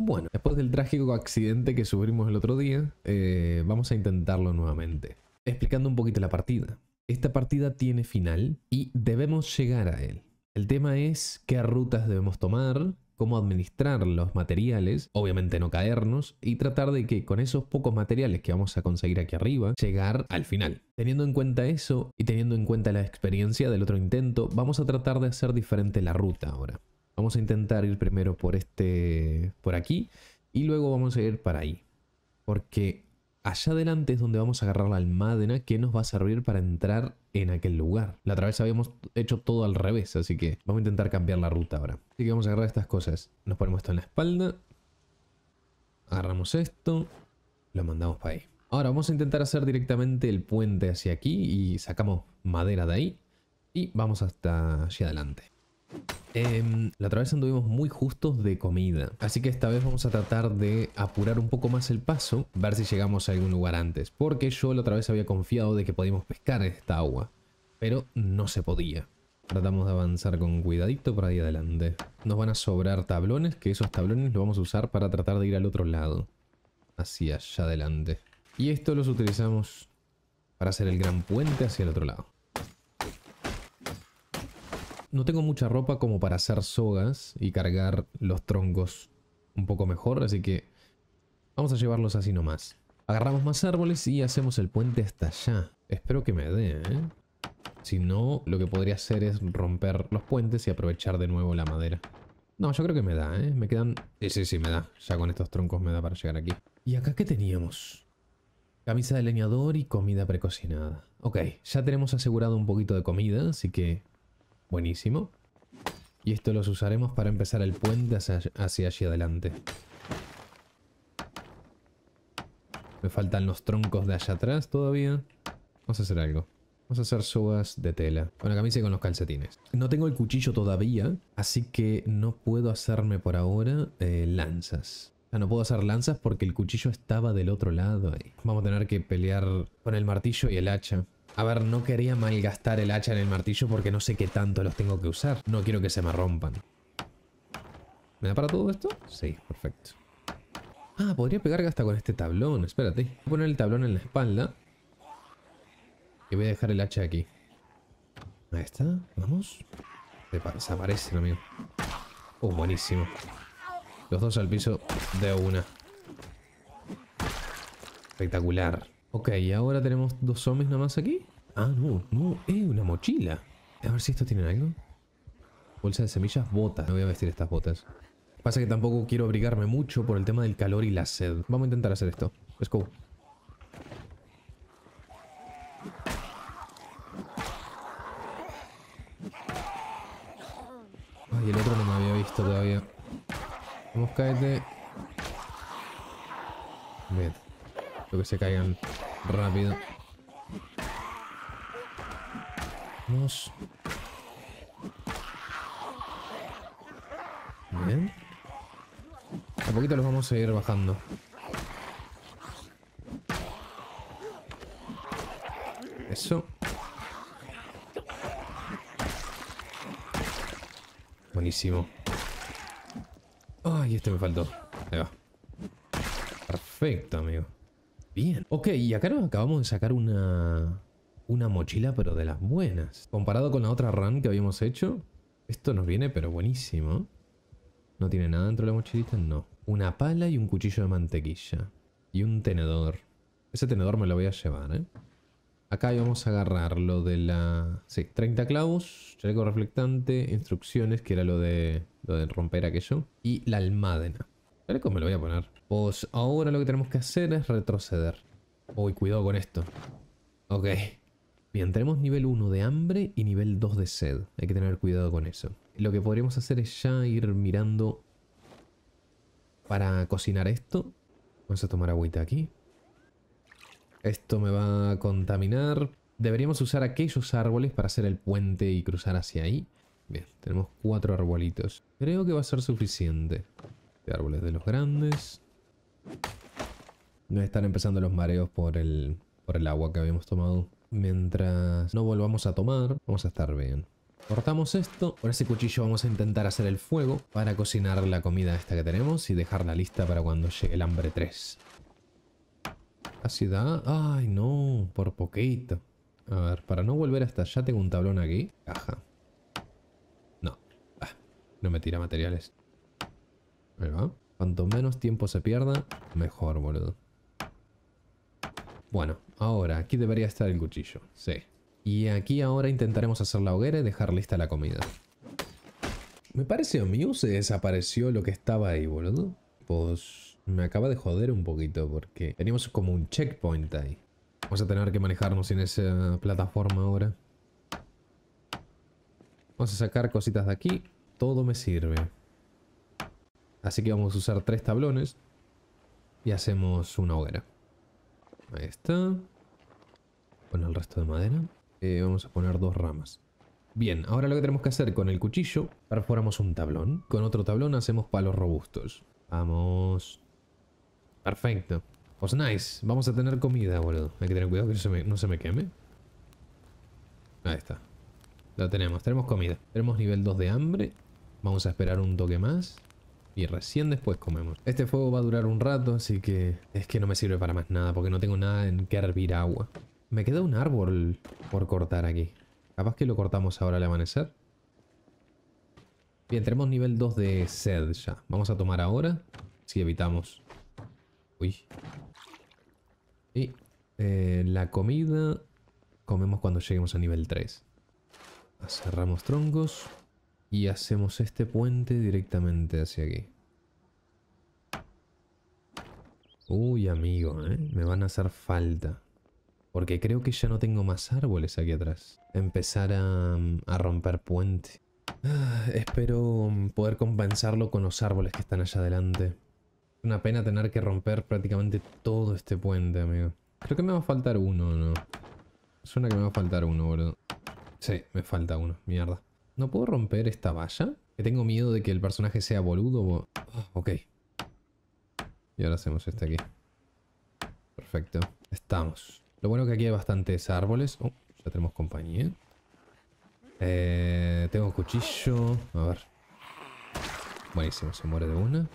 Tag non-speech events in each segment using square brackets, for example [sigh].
Bueno, después del trágico accidente que sufrimos el otro día, eh, vamos a intentarlo nuevamente. Explicando un poquito la partida. Esta partida tiene final y debemos llegar a él. El tema es qué rutas debemos tomar, cómo administrar los materiales, obviamente no caernos, y tratar de que con esos pocos materiales que vamos a conseguir aquí arriba, llegar al final. Teniendo en cuenta eso y teniendo en cuenta la experiencia del otro intento, vamos a tratar de hacer diferente la ruta ahora. Vamos a intentar ir primero por este, por aquí y luego vamos a ir para ahí. Porque allá adelante es donde vamos a agarrar la almádena que nos va a servir para entrar en aquel lugar. La otra vez habíamos hecho todo al revés, así que vamos a intentar cambiar la ruta ahora. Así que vamos a agarrar estas cosas. Nos ponemos esto en la espalda. Agarramos esto. Lo mandamos para ahí. Ahora vamos a intentar hacer directamente el puente hacia aquí y sacamos madera de ahí. Y vamos hasta allá adelante. Em, la otra vez anduvimos muy justos de comida, así que esta vez vamos a tratar de apurar un poco más el paso, ver si llegamos a algún lugar antes, porque yo la otra vez había confiado de que podíamos pescar en esta agua, pero no se podía. Tratamos de avanzar con cuidadito por ahí adelante. Nos van a sobrar tablones, que esos tablones los vamos a usar para tratar de ir al otro lado, hacia allá adelante. Y esto los utilizamos para hacer el gran puente hacia el otro lado. No tengo mucha ropa como para hacer sogas y cargar los troncos un poco mejor, así que vamos a llevarlos así nomás. Agarramos más árboles y hacemos el puente hasta allá. Espero que me dé, ¿eh? Si no, lo que podría hacer es romper los puentes y aprovechar de nuevo la madera. No, yo creo que me da, ¿eh? Me quedan... Sí, sí, sí, me da. Ya con estos troncos me da para llegar aquí. ¿Y acá qué teníamos? Camisa de leñador y comida precocinada. Ok, ya tenemos asegurado un poquito de comida, así que Buenísimo. Y esto los usaremos para empezar el puente hacia, allí adelante. Me faltan los troncos de allá atrás todavía. Vamos a hacer algo. Vamos a hacer sogas de tela. Con la camisa y con los calcetines. No tengo el cuchillo todavía, así que no puedo hacerme por ahora eh, lanzas. O ah, sea, no puedo hacer lanzas porque el cuchillo estaba del otro lado ahí. Vamos a tener que pelear con el martillo y el hacha. A ver, no quería malgastar el hacha en el martillo porque no sé qué tanto los tengo que usar. No quiero que se me rompan. ¿Me da para todo esto? Sí, perfecto. Ah, podría pegar hasta con este tablón. Espérate. Voy a poner el tablón en la espalda. Y voy a dejar el hacha aquí. Ahí está. Vamos. lo amigo. Oh, buenísimo. Los dos al piso de una. Espectacular. Ok, ¿y ahora tenemos dos zombies más aquí? Ah, no, no, es eh, una mochila. A ver si esto tienen algo. Bolsa de semillas, botas. Me voy a vestir estas botas. Pasa que tampoco quiero abrigarme mucho por el tema del calor y la sed. Vamos a intentar hacer esto. Let's go. Ay, el otro no me había visto todavía. Vamos, cáete. Bien que se caigan rápido. Vamos. Bien. A poquito los vamos a ir bajando. Eso. Buenísimo. Ay, este me faltó. va. Perfecto, amigo. Bien. Ok, y acá nos acabamos de sacar una, una mochila, pero de las buenas. Comparado con la otra run que habíamos hecho, esto nos viene pero buenísimo. ¿No tiene nada dentro de la mochilita? No. Una pala y un cuchillo de mantequilla. Y un tenedor. Ese tenedor me lo voy a llevar, ¿eh? Acá vamos a agarrar lo de la... Sí, 30 clavos, chaleco reflectante, instrucciones, que era lo de, lo de romper aquello. Y la almádena. Cómo me lo voy a poner. Pues ahora lo que tenemos que hacer es retroceder. Uy, cuidado con esto. Ok. Bien, tenemos nivel 1 de hambre y nivel 2 de sed. Hay que tener cuidado con eso. Lo que podríamos hacer es ya ir mirando para cocinar esto. Vamos a tomar agüita aquí. Esto me va a contaminar. Deberíamos usar aquellos árboles para hacer el puente y cruzar hacia ahí. Bien, tenemos cuatro arbolitos. Creo que va a ser suficiente árboles de los grandes. no están empezando los mareos por el, por el agua que habíamos tomado. Mientras no volvamos a tomar, vamos a estar bien. Cortamos esto. Con ese cuchillo vamos a intentar hacer el fuego para cocinar la comida esta que tenemos y dejarla lista para cuando llegue el hambre 3. así da... ¡Ay, no! Por poquito. A ver, para no volver hasta allá tengo un tablón aquí. Caja. No. Ah, no me tira materiales. Cuanto menos tiempo se pierda, mejor, boludo. Bueno, ahora, aquí debería estar el cuchillo, sí. Y aquí ahora intentaremos hacer la hoguera y dejar lista la comida. Me parece a mí se desapareció lo que estaba ahí, boludo. Pues me acaba de joder un poquito porque teníamos como un checkpoint ahí. Vamos a tener que manejarnos en esa plataforma ahora. Vamos a sacar cositas de aquí. Todo me sirve. Así que vamos a usar tres tablones y hacemos una hoguera. Ahí está. Pon el resto de madera. Eh, vamos a poner dos ramas. Bien, ahora lo que tenemos que hacer con el cuchillo, perforamos un tablón. Con otro tablón hacemos palos robustos. Vamos. Perfecto. Pues nice. Vamos a tener comida, boludo. Hay que tener cuidado que no se me, queme. Ahí está. Lo tenemos. Tenemos comida. Tenemos nivel 2 de hambre. Vamos a esperar un toque más y recién después comemos. Este fuego va a durar un rato, así que es que no me sirve para más nada, porque no tengo nada en que hervir agua. Me queda un árbol por cortar aquí. Capaz que lo cortamos ahora al amanecer. Bien, tenemos nivel 2 de sed ya. Vamos a tomar ahora, si evitamos... Uy. Y eh, la comida comemos cuando lleguemos a nivel 3. Cerramos troncos y hacemos este puente directamente hacia aquí. Uy, amigo, ¿eh? me van a hacer falta. Porque creo que ya no tengo más árboles aquí atrás. Empezar a, romper puente. Ah, espero poder compensarlo con los árboles que están allá adelante. Una pena tener que romper prácticamente todo este puente, amigo. Creo que me va a faltar uno, ¿no? Suena que me va a faltar uno, boludo. Sí, me falta uno, mierda. ¿No puedo romper esta valla? Que tengo miedo de que el personaje sea boludo. Ah, ok. Y ahora hacemos este aquí. Perfecto. Estamos. Lo bueno que aquí hay bastantes árboles. Oh, ya tenemos compañía. Eh, tengo cuchillo. A ver. Buenísimo, se muere de una.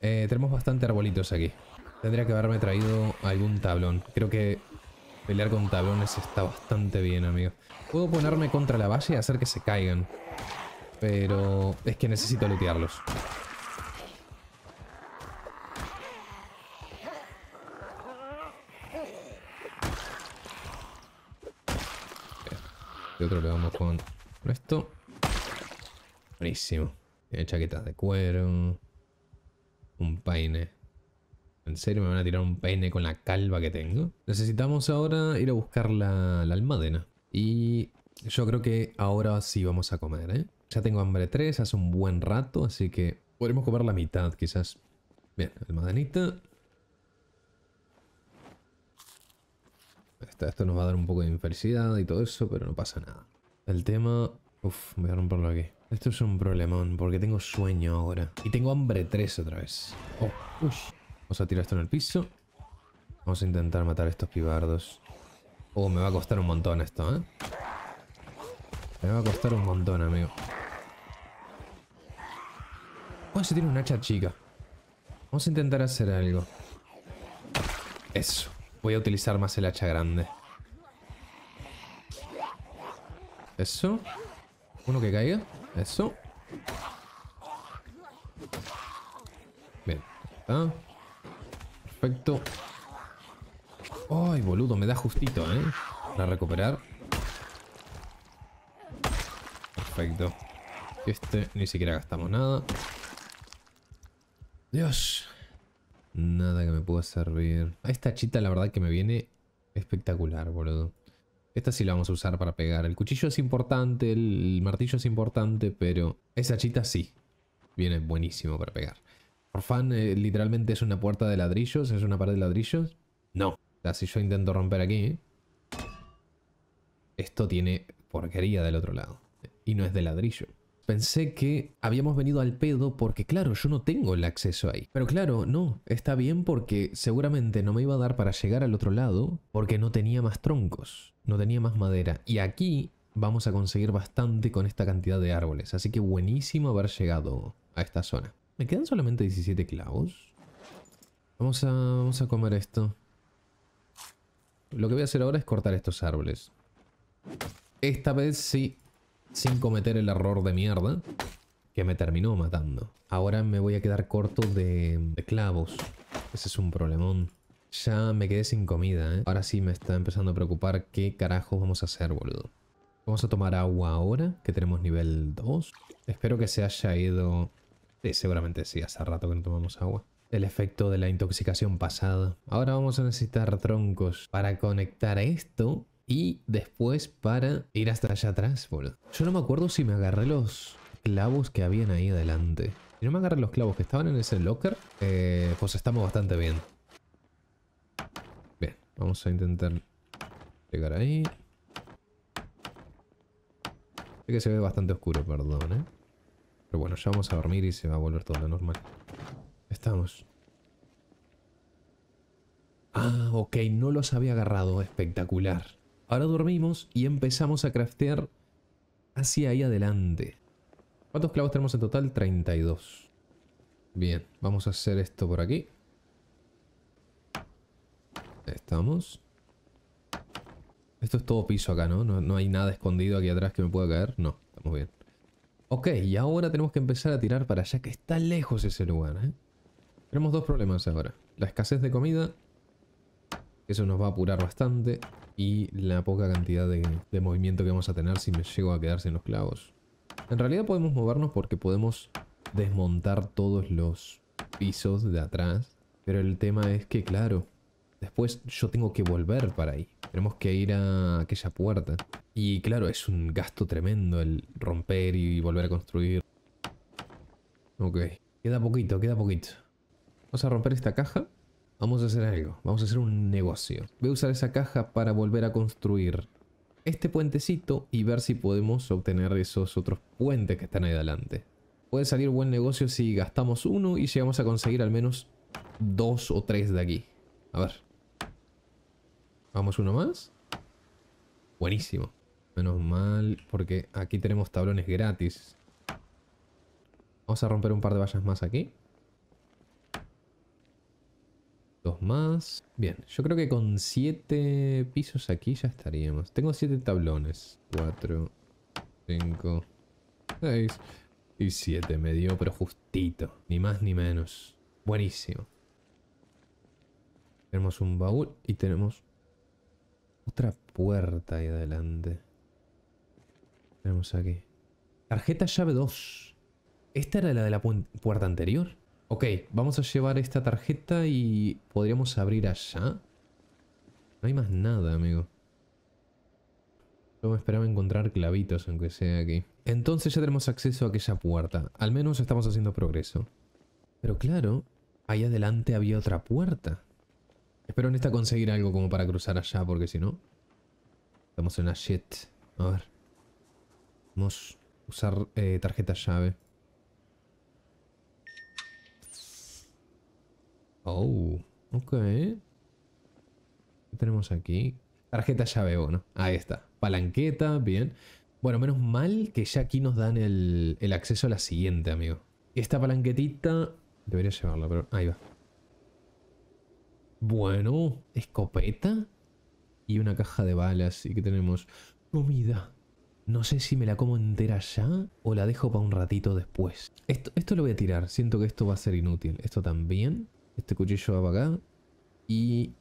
Eh, tenemos bastante arbolitos aquí. Tendría que haberme traído algún tablón. Creo que Pelear con tablones está bastante bien, amigo. Puedo ponerme contra la base y hacer que se caigan. Pero es que necesito lootearlos. Y otro le vamos con esto. Buenísimo. Tiene chaquetas de cuero. Un paine ¿En serio me van a tirar un pene con la calva que tengo? Necesitamos ahora ir a buscar la, almadena. Y yo creo que ahora sí vamos a comer, ¿eh? Ya tengo hambre 3, hace un buen rato, así que podremos comer la mitad quizás. Bien, almadenita. Esto, nos va a dar un poco de infelicidad y todo eso, pero no pasa nada. El tema... Uf, voy a romperlo aquí. Esto es un problemón, porque tengo sueño ahora. Y tengo hambre 3 otra vez. Oh, uy. Vamos a tirar esto en el piso. Vamos a intentar matar a estos pibardos. Oh, me va a costar un montón esto, ¿eh? Me va a costar un montón, amigo. Oh, se tiene un hacha chica. Vamos a intentar hacer algo. Eso. Voy a utilizar más el hacha grande. Eso. Uno que caiga. Eso. Bien. ¿Ah? ¿eh? Para recuperar. Perfecto. Este ni siquiera gastamos nada. Dios. Nada que me pueda servir. Esta chita la verdad que me viene espectacular, boludo. Esta sí la vamos a usar para pegar. El cuchillo es importante, el martillo es importante, pero esa chita sí. Viene buenísimo para pegar. Por fan, eh, literalmente es una puerta de ladrillos, es una pared de ladrillos. No si yo intento romper aquí, esto tiene porquería del otro lado. Y no es de ladrillo. Pensé que habíamos venido al pedo porque, claro, yo no tengo el acceso ahí. Pero claro, no, está bien porque seguramente no me iba a dar para llegar al otro lado porque no tenía más troncos, no tenía más madera. Y aquí vamos a conseguir bastante con esta cantidad de árboles, así que buenísimo haber llegado a esta zona. Me quedan solamente 17 clavos. Vamos vamos a comer esto. Lo que voy a hacer ahora es cortar estos árboles. Esta vez sí, sin cometer el error de mierda que me terminó matando. Ahora me voy a quedar corto de, clavos. Ese es un problemón. Ya me quedé sin comida, ¿eh? Ahora sí me está empezando a preocupar qué carajos vamos a hacer, boludo. Vamos a tomar agua ahora, que tenemos nivel 2. Espero que se haya ido... seguramente sí, hace rato que no tomamos agua el efecto de la intoxicación pasada. Ahora vamos a necesitar troncos para conectar esto y después para ir hasta allá atrás, Yo no me acuerdo si me agarré los clavos que habían ahí adelante. Si no me agarré los clavos que estaban en ese locker, eh, pues estamos bastante bien. Bien, vamos a intentar llegar ahí. Sé que se ve bastante oscuro, perdón, eh. Pero bueno, ya vamos a dormir y se va a volver todo lo normal estamos. Ah, ok, no los había agarrado. Espectacular. Ahora dormimos y empezamos a craftear hacia ahí adelante. ¿Cuántos clavos tenemos en total? 32. Bien, vamos a hacer esto por aquí. Estamos. Esto es todo piso acá, ¿no? ¿no? No hay nada escondido aquí atrás que me pueda caer. No, estamos bien. Ok, y ahora tenemos que empezar a tirar para allá, que está lejos ese lugar, ¿eh? Tenemos dos problemas ahora. La escasez de comida, eso nos va a apurar bastante, y la poca cantidad de, movimiento que vamos a tener si me llego a quedarse en los clavos. En realidad podemos movernos porque podemos desmontar todos los pisos de atrás, pero el tema es que, claro, después yo tengo que volver para ahí. Tenemos que ir a aquella puerta. Y claro, es un gasto tremendo el romper y volver a construir. Ok. Queda poquito, queda poquito. Vamos a romper esta caja. Vamos a hacer algo. Vamos a hacer un negocio. Voy a usar esa caja para volver a construir este puentecito y ver si podemos obtener esos otros puentes que están ahí adelante. Puede salir buen negocio si gastamos uno y llegamos a conseguir al menos dos o tres de aquí. A ver. Vamos uno más. Buenísimo. Menos mal porque aquí tenemos tablones gratis. Vamos a romper un par de vallas más aquí. Dos más. Bien, yo creo que con siete pisos aquí ya estaríamos. Tengo siete tablones. Cuatro, cinco, seis y siete. Me dio, pero justito. Ni más ni menos. Buenísimo. Tenemos un baúl y tenemos otra puerta ahí adelante. Tenemos aquí. Tarjeta llave 2. ¿Esta era la de la puerta anterior? Ok, vamos a llevar esta tarjeta y podríamos abrir allá. No hay más nada, amigo. Yo me esperaba encontrar clavitos, aunque sea aquí. Entonces ya tenemos acceso a aquella puerta. Al menos estamos haciendo progreso. Pero claro, ahí adelante había otra puerta. Espero en esta conseguir algo como para cruzar allá, porque si no... Estamos en la shit. A ver. Vamos a usar eh, tarjeta llave. Oh, ok. ¿Qué tenemos aquí? Tarjeta llave, ¿no? Ahí está. Palanqueta, bien. Bueno, menos mal que ya aquí nos dan el, acceso a la siguiente, amigo. Esta palanquetita... Debería llevarla, pero... Ahí va. Bueno, escopeta y una caja de balas. Y que tenemos comida. No sé si me la como entera ya o la dejo para un ratito después. Esto, esto lo voy a tirar. Siento que esto va a ser inútil. Esto también. Este cuchillo va para acá. Y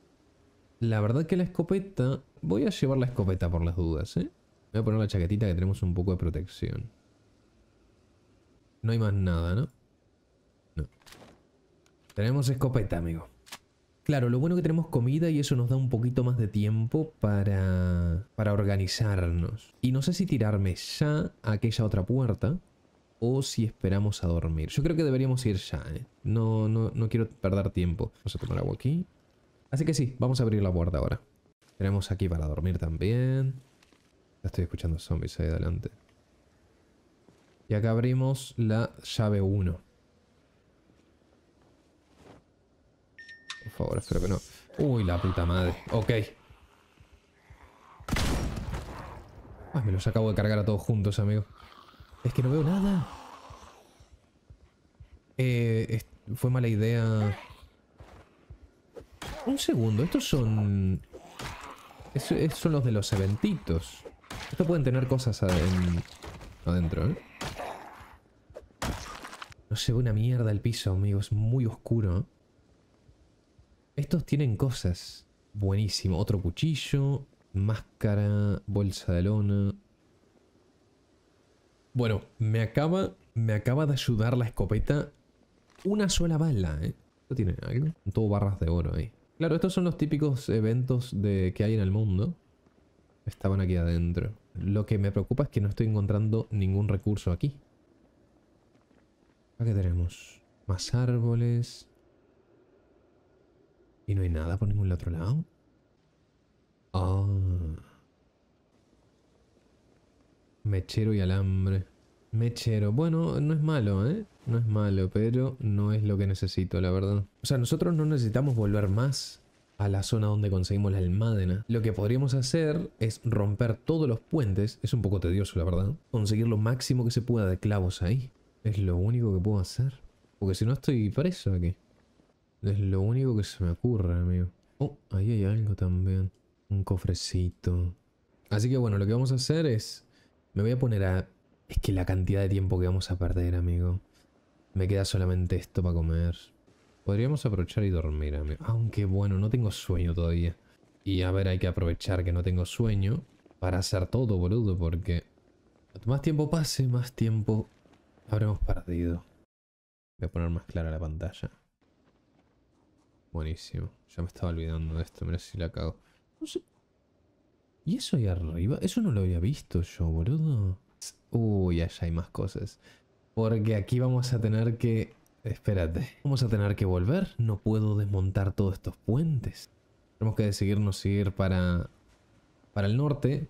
la verdad que la escopeta... Voy a llevar la escopeta por las dudas, ¿eh? Voy a poner la chaquetita que tenemos un poco de protección. No hay más nada, ¿no? No. Tenemos escopeta, amigo. Claro, lo bueno que tenemos comida y eso nos da un poquito más de tiempo para, para organizarnos. Y no sé si tirarme ya a aquella otra puerta o si esperamos a dormir. Yo creo que deberíamos ir ya, ¿eh? No, no, quiero perder tiempo. Vamos a tomar agua aquí. Así que sí, vamos a abrir la puerta ahora. Tenemos aquí para dormir también. Ya estoy escuchando zombies ahí adelante. Y acá abrimos la llave 1. Por favor, espero que no. Uy, la puta madre. Ok. Ay, me los acabo de cargar a todos juntos, amigos. Es que no veo nada. Eh, fue mala idea. Un segundo, estos son... Es, son los de los eventitos. Estos pueden tener cosas adentro, ¿eh? No se ve una mierda el piso, amigo. Es muy oscuro. Estos tienen cosas. Buenísimo. Otro cuchillo, máscara, bolsa de lona, bueno, me acaba, me acaba de ayudar la escopeta una sola bala, ¿eh? ¿Esto tiene algo? Todo barras de oro ahí. Claro, estos son los típicos eventos de, que hay en el mundo. Estaban aquí adentro. Lo que me preocupa es que no estoy encontrando ningún recurso aquí. ¿Qué qué tenemos más árboles. Y no hay nada por ningún otro lado. Ah... Mechero y alambre. Mechero. Bueno, no es malo, ¿eh? No es malo, pero no es lo que necesito, la verdad. O sea, nosotros no necesitamos volver más a la zona donde conseguimos la almádena. Lo que podríamos hacer es romper todos los puentes. Es un poco tedioso, la verdad. Conseguir lo máximo que se pueda de clavos ahí. Es lo único que puedo hacer. Porque si no estoy preso aquí. Es lo único que se me ocurre, amigo. Oh, ahí hay algo también. Un cofrecito. Así que bueno, lo que vamos a hacer es me voy a poner a... Es que la cantidad de tiempo que vamos a perder, amigo. Me queda solamente esto para comer. Podríamos aprovechar y dormir, amigo. Aunque bueno, no tengo sueño todavía. Y a ver, hay que aprovechar que no tengo sueño para hacer todo, boludo, porque... más tiempo pase, más tiempo habremos perdido. Voy a poner más clara la pantalla. Buenísimo. Ya me estaba olvidando de esto. Mira si la cago. No sé ¿Y eso ahí arriba? Eso no lo había visto yo, boludo. Uy, allá hay más cosas. Porque aquí vamos a tener que... Espérate. Vamos a tener que volver. No puedo desmontar todos estos puentes. Tenemos que decidirnos si ir para... Para el norte.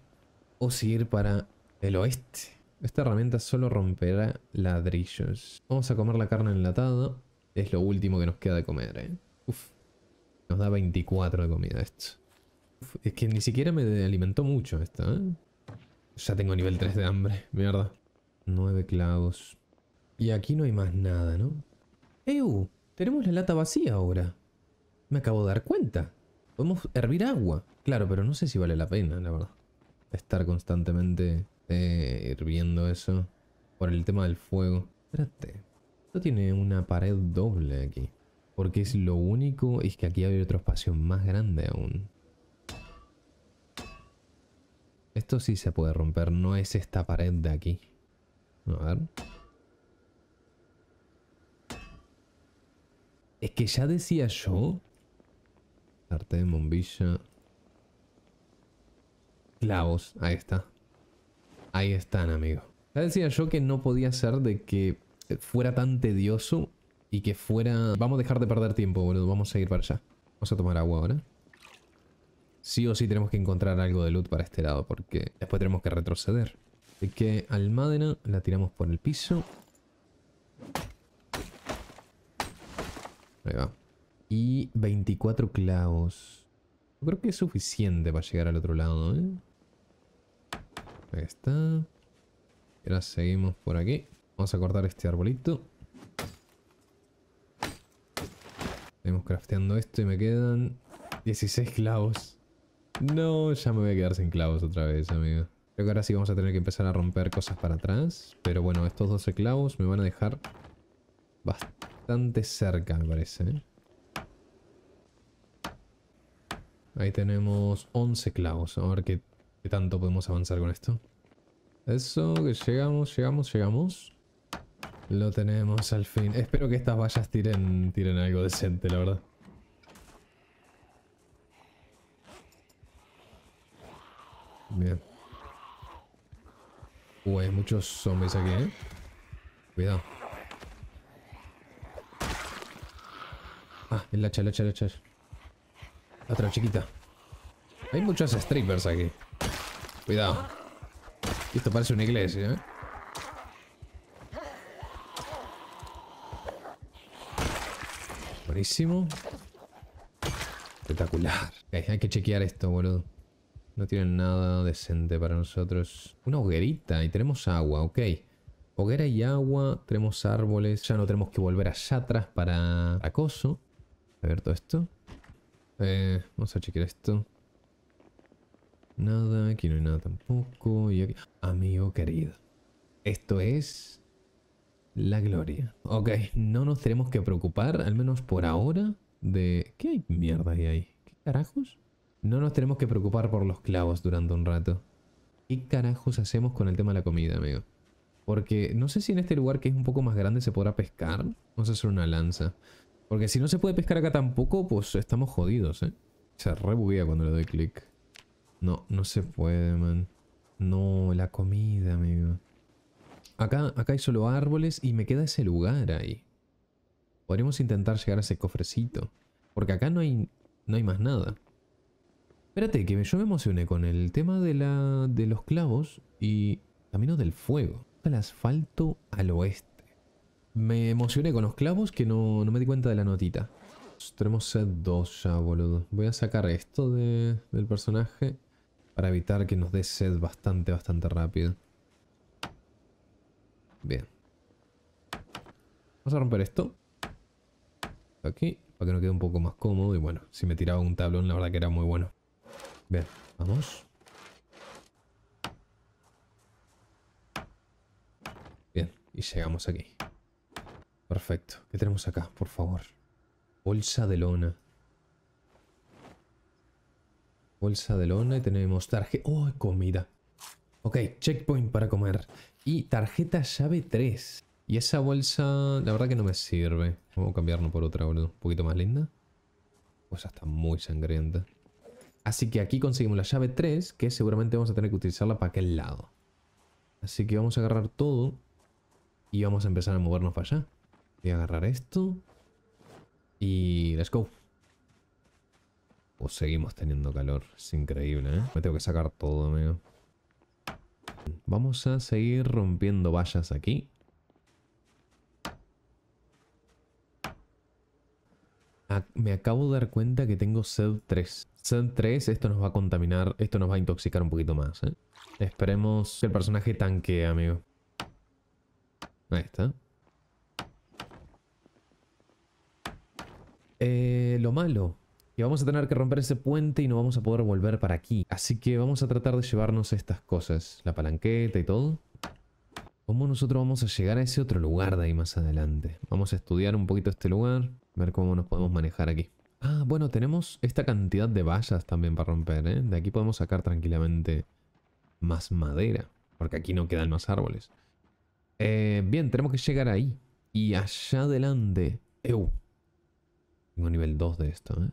O seguir para el oeste. Esta herramienta solo romperá ladrillos. Vamos a comer la carne enlatada. Es lo último que nos queda de comer, ¿eh? Uf. Nos da 24 de comida esto es que ni siquiera me alimentó mucho Esto ¿eh? Ya tengo nivel 3 de hambre, mierda. 9 clavos. Y aquí no hay más nada, ¿no? ¡Ew! Tenemos la lata vacía ahora. Me acabo de dar cuenta. Podemos hervir agua. Claro, pero no sé si vale la pena, la verdad. Estar constantemente eh, hirviendo eso. Por el tema del fuego. Espérate. Esto tiene una pared doble aquí. Porque es lo único, es que aquí hay otro espacio más grande aún. Esto sí se puede romper, no es esta pared de aquí. A ver. Es que ya decía yo. de bombilla. Clavos, ahí está. Ahí están, amigo. Ya decía yo que no podía ser de que fuera tan tedioso y que fuera... Vamos a dejar de perder tiempo, boludo. Vamos a ir para allá. Vamos a tomar agua ahora sí o sí tenemos que encontrar algo de loot para este lado, porque después tenemos que retroceder. Así que Almádena la tiramos por el piso. Ahí va. Y 24 clavos. creo que es suficiente para llegar al otro lado, ¿eh? Ahí está. Y Ahora seguimos por aquí. Vamos a cortar este arbolito. Seguimos crafteando esto y me quedan 16 clavos. No, ya me voy a quedar sin clavos otra vez, amigo. Creo que ahora sí vamos a tener que empezar a romper cosas para atrás. Pero bueno, estos 12 clavos me van a dejar bastante cerca, me parece. ¿eh? Ahí tenemos 11 clavos. A ver qué, tanto podemos avanzar con esto. Eso, que llegamos, llegamos, llegamos. Lo tenemos al fin. Espero que estas vallas tiren, tiren algo decente, la verdad. Bien. Uy, hay muchos zombies aquí, ¿eh? Cuidado. Ah, el hacha, el hacha, el hacha. Otra chiquita. Hay muchos strippers aquí. Cuidado. Esto parece una iglesia, ¿eh? Buenísimo. Espectacular. hay que chequear esto, boludo. No tienen nada decente para nosotros. Una hoguerita y tenemos agua, ok. Hoguera y agua, tenemos árboles. Ya no tenemos que volver allá atrás para acoso. A ver todo esto. Eh, vamos a chequear esto. Nada, aquí no hay nada tampoco. Amigo querido. Esto es la gloria. Ok, no nos tenemos que preocupar, al menos por ahora, de... ¿Qué hay mierda hay ahí? ¿Qué carajos? No nos tenemos que preocupar por los clavos durante un rato. ¿Qué carajos hacemos con el tema de la comida, amigo? Porque no sé si en este lugar que es un poco más grande se podrá pescar. Vamos a hacer una lanza. Porque si no se puede pescar acá tampoco, pues estamos jodidos, ¿eh? Se rebuguea cuando le doy clic. No, no se puede, man. No, la comida, amigo. Acá, acá hay solo árboles y me queda ese lugar ahí. Podríamos intentar llegar a ese cofrecito. Porque acá no hay, no hay más nada. Espérate, que yo me emocioné con el tema de, la, de los clavos y Camino del Fuego. El asfalto al oeste. Me emocioné con los clavos que no, me di cuenta de la notita. Tenemos set 2 ya, boludo. Voy a sacar esto del personaje para evitar que nos dé sed bastante, bastante rápido. Bien. Vamos a romper esto. Aquí, para que no quede un poco más cómodo. Y bueno, si me tiraba un tablón, la verdad que era muy bueno. Bien, vamos. Bien, y llegamos aquí. Perfecto. ¿Qué tenemos acá, por favor? Bolsa de lona. Bolsa de lona y tenemos tarjeta... ¡Oh, comida! Ok, checkpoint para comer. Y tarjeta llave 3. Y esa bolsa, la verdad que no me sirve. Vamos a cambiarlo por otra, boludo. Un poquito más linda. Pues está muy sangrienta. Así que aquí conseguimos la llave 3, que seguramente vamos a tener que utilizarla para aquel lado. Así que vamos a agarrar todo y vamos a empezar a movernos para allá. Voy a agarrar esto y let's go. Pues seguimos teniendo calor, es increíble, ¿eh? Me tengo que sacar todo, amigo. Vamos a seguir rompiendo vallas aquí. me acabo de dar cuenta que tengo sed 3. Sed 3, esto nos va a contaminar, esto nos va a intoxicar un poquito más. ¿eh? Esperemos que el personaje tanquee, amigo. Ahí está. Eh, lo malo. Que vamos a tener que romper ese puente y no vamos a poder volver para aquí. Así que vamos a tratar de llevarnos estas cosas. La palanqueta y todo. ¿Cómo nosotros vamos a llegar a ese otro lugar de ahí más adelante? Vamos a estudiar un poquito este lugar ver cómo nos podemos manejar aquí. Ah, bueno, tenemos esta cantidad de vallas también para romper, ¿eh? De aquí podemos sacar tranquilamente más madera. Porque aquí no quedan más árboles. Eh, bien, tenemos que llegar ahí. Y allá adelante. ¡Ew! Tengo nivel 2 de esto, ¿eh?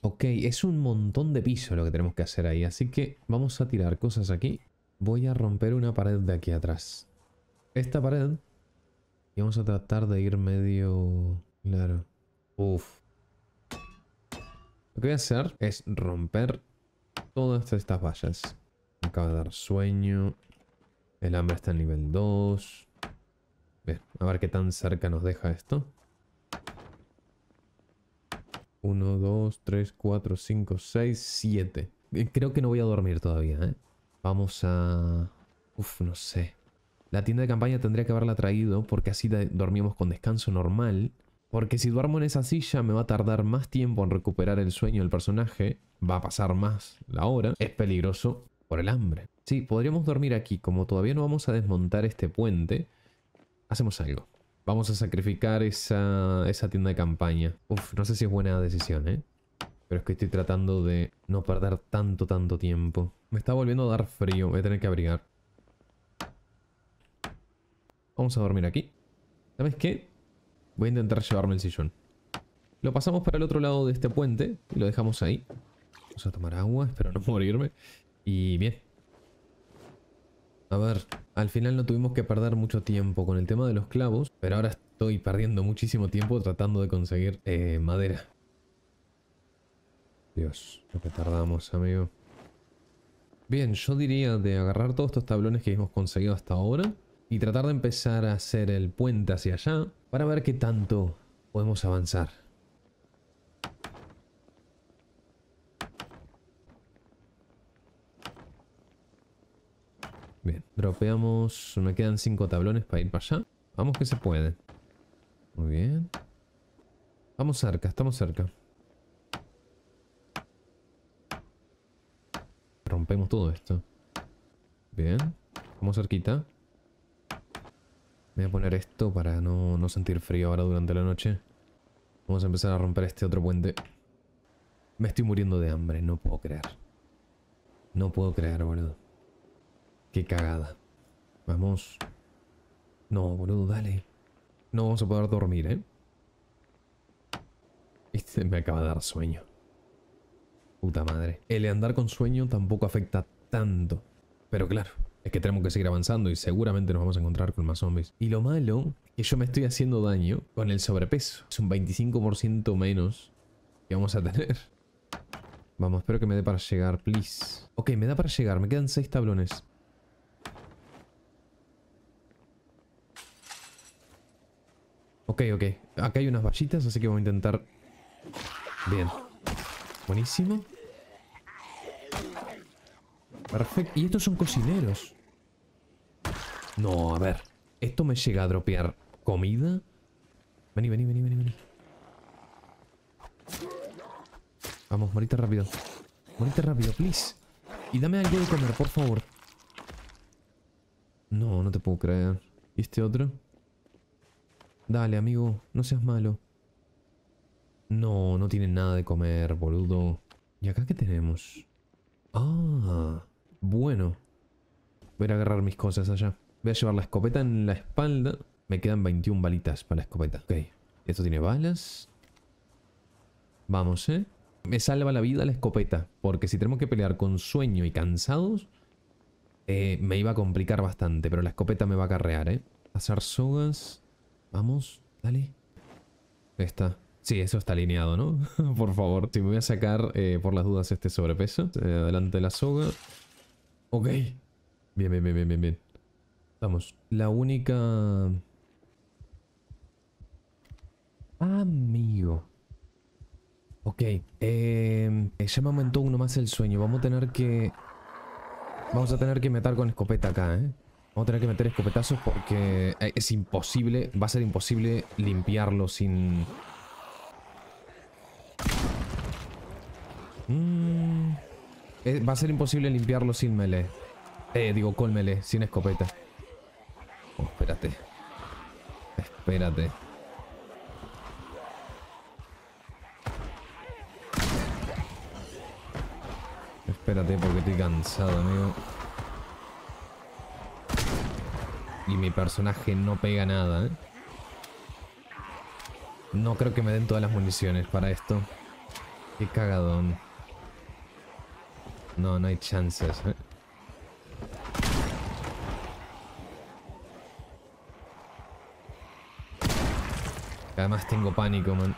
Ok, es un montón de piso lo que tenemos que hacer ahí. Así que vamos a tirar cosas aquí. Voy a romper una pared de aquí atrás. Esta pared. Y vamos a tratar de ir medio... Claro. Uf. Lo que voy a hacer es romper todas estas vallas. acaba de dar sueño. El hambre está en nivel 2. a ver qué tan cerca nos deja esto. 1, 2, 3, 4, 5, 6, 7. Creo que no voy a dormir todavía, ¿eh? Vamos a... Uf, no sé. La tienda de campaña tendría que haberla traído porque así dormíamos con descanso normal. Porque si duermo en esa silla me va a tardar más tiempo en recuperar el sueño del personaje, va a pasar más la hora, es peligroso por el hambre. Sí, podríamos dormir aquí, como todavía no vamos a desmontar este puente, hacemos algo. Vamos a sacrificar esa, tienda de campaña. Uf, no sé si es buena decisión, ¿eh? Pero es que estoy tratando de no perder tanto, tanto tiempo. Me está volviendo a dar frío, voy a tener que abrigar. Vamos a dormir aquí. ¿Sabes qué? Voy a intentar llevarme el sillón. Lo pasamos para el otro lado de este puente y lo dejamos ahí. Vamos a tomar agua, [laughs] espero no morirme. Y bien. A ver, al final no tuvimos que perder mucho tiempo con el tema de los clavos, pero ahora estoy perdiendo muchísimo tiempo tratando de conseguir eh, madera. Dios, lo que tardamos, amigo. Bien, yo diría de agarrar todos estos tablones que hemos conseguido hasta ahora y tratar de empezar a hacer el puente hacia allá para ver qué tanto podemos avanzar. Bien, dropeamos... Me quedan cinco tablones para ir para allá. Vamos que se puede. Muy bien. Vamos cerca, estamos cerca. Rompemos todo esto. Bien. Vamos cerquita. Voy a poner esto para no, sentir frío ahora durante la noche. Vamos a empezar a romper este otro puente. Me estoy muriendo de hambre, no puedo creer. No puedo creer, boludo. Qué cagada. Vamos. No, boludo, dale. No vamos a poder dormir, ¿eh? Este me acaba de dar sueño. Puta madre. El andar con sueño tampoco afecta tanto. Pero claro, es que tenemos que seguir avanzando y seguramente nos vamos a encontrar con más zombies. Y lo malo es que yo me estoy haciendo daño con el sobrepeso. Es un 25% menos que vamos a tener. Vamos, espero que me dé para llegar, please. Ok, me da para llegar. Me quedan 6 tablones. Ok, ok. Acá hay unas vallitas, así que vamos a intentar... Bien. Buenísimo. Perfecto. Y estos son cocineros. No, a ver. ¿Esto me llega a dropear comida? Vení, vení, vení, vení, vení. Vamos, morite rápido. Morite rápido, please. Y dame algo de comer, por favor. No, no te puedo creer. ¿Y este otro? Dale, amigo. No seas malo. No, no tiene nada de comer, boludo. ¿Y acá qué tenemos? Ah, bueno. Voy a agarrar mis cosas allá. Voy a llevar la escopeta en la espalda. Me quedan 21 balitas para la escopeta. Ok. Esto tiene balas. Vamos, ¿eh? Me salva la vida la escopeta. Porque si tenemos que pelear con sueño y cansados, eh, me iba a complicar bastante. Pero la escopeta me va a carrear, ¿eh? Hacer sogas. Vamos, dale. Ahí Está. Sí, eso está alineado, ¿no? [laughs] por favor. Si me voy a sacar eh, por las dudas este sobrepeso. Eh, adelante la soga. Ok. Bien, bien, bien, bien, bien. Vamos, la única... Ah, amigo. Ok, em, ya me aumentó uno más el sueño. Vamos a tener que... Vamos a tener que meter con escopeta acá, ¿eh? Vamos a tener que meter escopetazos porque eh, es imposible, va a ser imposible limpiarlo sin... Mm, va a ser imposible limpiarlo sin melee. Eh, digo, con melee, sin escopeta espérate. Espérate. Espérate porque estoy cansado, amigo. Y mi personaje no pega nada, ¿eh? No creo que me den todas las municiones para esto. Qué cagadón. No, no hay chances, ¿eh? además tengo pánico, man.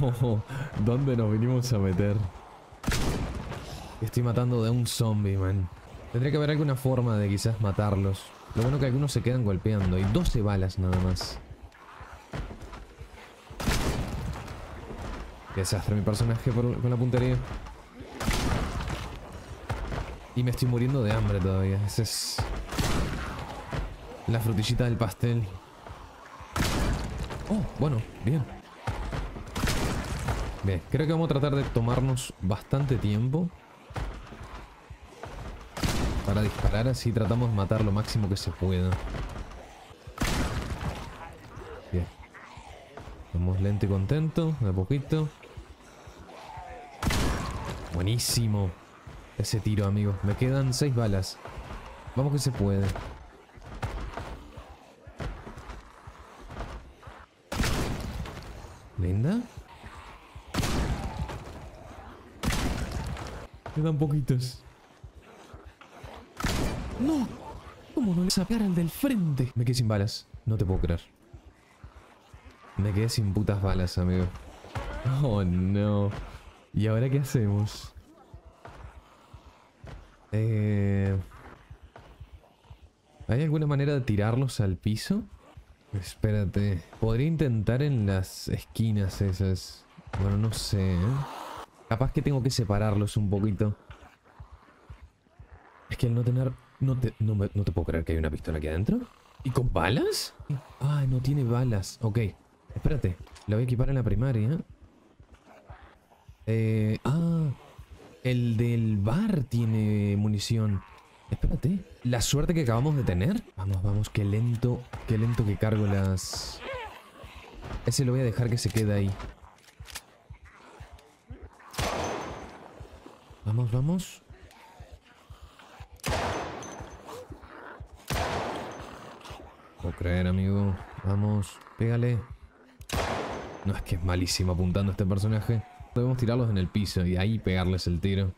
No, ¿dónde nos vinimos a meter? Estoy matando de un zombie, man. Tendría que haber alguna forma de quizás matarlos. Lo bueno que algunos se quedan golpeando. Y 12 balas nada más. Qué desastre mi personaje con la puntería. Y me estoy muriendo de hambre todavía. Ese es... La frutillita del pastel. Oh, bueno, bien. Bien, creo que vamos a tratar de tomarnos bastante tiempo. Para disparar, así tratamos de matar lo máximo que se pueda. Bien. Vamos lento y contento, de poquito. Buenísimo. Ese tiro, amigos. Me quedan seis balas. Vamos que se puede. poquitos. ¡No! ¿Cómo no le sacaron del frente? Me quedé sin balas. No te puedo creer. Me quedé sin putas balas, amigo. Oh, no. ¿Y ahora qué hacemos? Eh... ¿Hay alguna manera de tirarlos al piso? Espérate. Podría intentar en las esquinas esas. Bueno, no sé, ¿eh? Capaz que tengo que separarlos un poquito. Es que al no tener... No te, no te puedo creer que hay una pistola aquí adentro. ¿Y con balas? Ah, no tiene balas. Ok. Espérate. La voy a equipar en la primaria. Eh, ah. El del bar tiene munición. Espérate. La suerte que acabamos de tener. Vamos, vamos. Qué lento. Qué lento que cargo las... Ese lo voy a dejar que se quede ahí. Vamos, vamos. Puedo creer, amigo. Vamos, pégale. No, es que es malísimo apuntando a este personaje. Debemos tirarlos en el piso y ahí pegarles el tiro.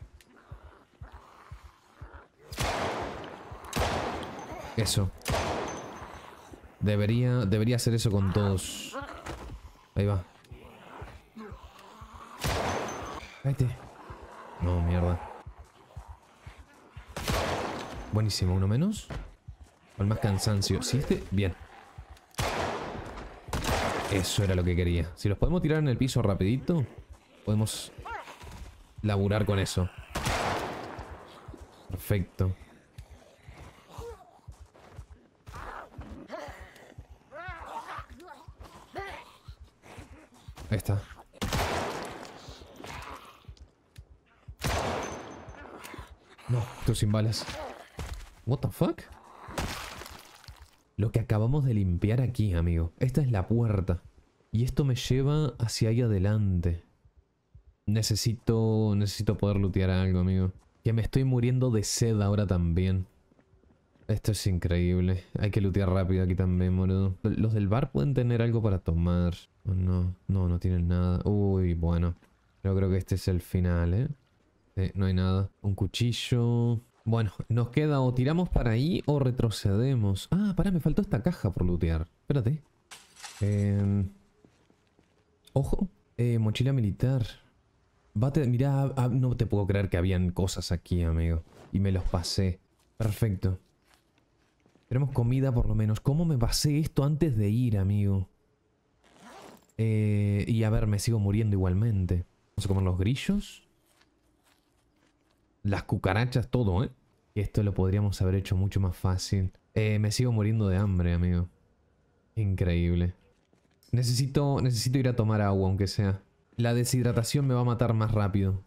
Eso. Debería, debería hacer eso con todos. Ahí va. No, mierda. Buenísimo, uno menos. Con más cansancio. Si este... Bien. Eso era lo que quería. Si los podemos tirar en el piso rapidito, podemos laburar con eso. Perfecto. sin balas. What the fuck? Lo que acabamos de limpiar aquí, amigo. Esta es la puerta. Y esto me lleva hacia ahí adelante. Necesito... Necesito poder lootear algo, amigo. Que me estoy muriendo de sed ahora también. Esto es increíble. Hay que lootear rápido aquí también, boludo. Los del bar pueden tener algo para tomar. no, no, no tienen nada. Uy, bueno. Yo creo que este es el final, ¿eh? Eh, no hay nada. Un cuchillo. Bueno, nos queda o tiramos para ahí o retrocedemos. Ah, pará, me faltó esta caja por lootear. Espérate. Em, ojo. Eh, mochila militar. Bate, mirá, ah, no te puedo creer que habían cosas aquí, amigo. Y me los pasé. Perfecto. Tenemos comida por lo menos. ¿Cómo me pasé esto antes de ir, amigo? Eh, y a ver, me sigo muriendo igualmente. Vamos a comer los grillos las cucarachas, todo, ¿eh? y Esto lo podríamos haber hecho mucho más fácil. Eh, me sigo muriendo de hambre, amigo. Increíble. Necesito, necesito ir a tomar agua, aunque sea. La deshidratación me va a matar más rápido.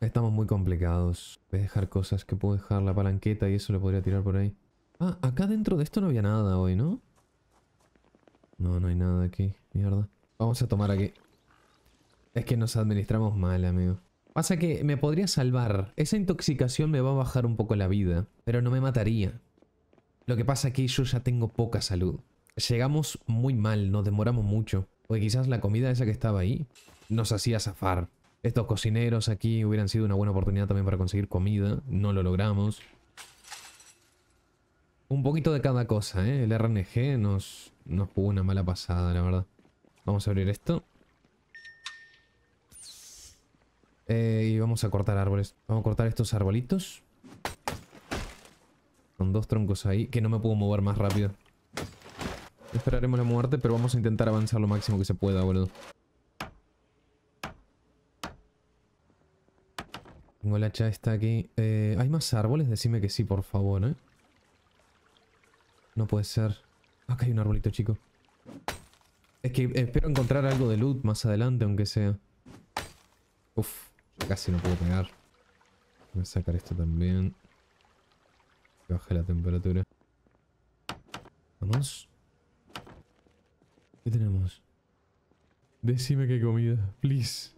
Estamos muy complicados. Voy a dejar cosas que puedo dejar. La palanqueta y eso lo podría tirar por ahí. Ah, acá dentro de esto no había nada hoy, ¿no? No, no hay nada aquí. Mierda. Vamos a tomar aquí. Es que nos administramos mal, amigo. Pasa que me podría salvar. Esa intoxicación me va a bajar un poco la vida, pero no me mataría. Lo que pasa es que yo ya tengo poca salud. Llegamos muy mal, nos demoramos mucho. Porque quizás la comida esa que estaba ahí nos hacía zafar. Estos cocineros aquí hubieran sido una buena oportunidad también para conseguir comida. No lo logramos. Un poquito de cada cosa, ¿eh? El RNG nos, nos una mala pasada, la verdad. Vamos a abrir esto. Eh, y vamos a cortar árboles. Vamos a cortar estos arbolitos. son dos troncos ahí, que no me puedo mover más rápido. Esperaremos la muerte, pero vamos a intentar avanzar lo máximo que se pueda, boludo. Tengo la hacha esta aquí. Eh, ¿Hay más árboles? Decime que sí, por favor, ¿eh? No puede ser. Acá hay un arbolito, chico. Es que espero encontrar algo de loot más adelante, aunque sea. Uf casi no puedo pegar. Voy a sacar esto también. baje la temperatura. Vamos. ¿Qué tenemos? Decime qué comida, please.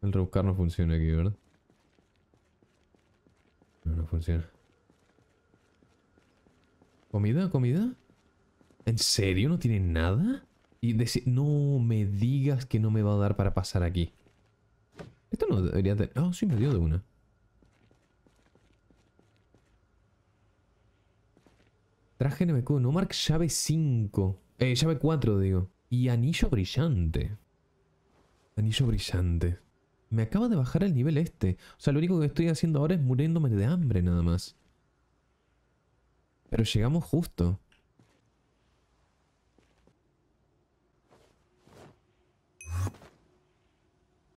El rebuscar no funciona aquí, ¿verdad? No, no funciona. ¿Comida? ¿Comida? ¿En serio? ¿No tiene nada? Y decir, no me digas que no me va a dar para pasar aquí. Esto no debería tener... Ah, sí me dio de una. Traje NMQ, no mark llave 5. Eh, llave 4, digo. Y anillo brillante. Anillo brillante. Me acaba de bajar el nivel este. O sea, lo único que estoy haciendo ahora es muriéndome de hambre nada más. Pero llegamos justo.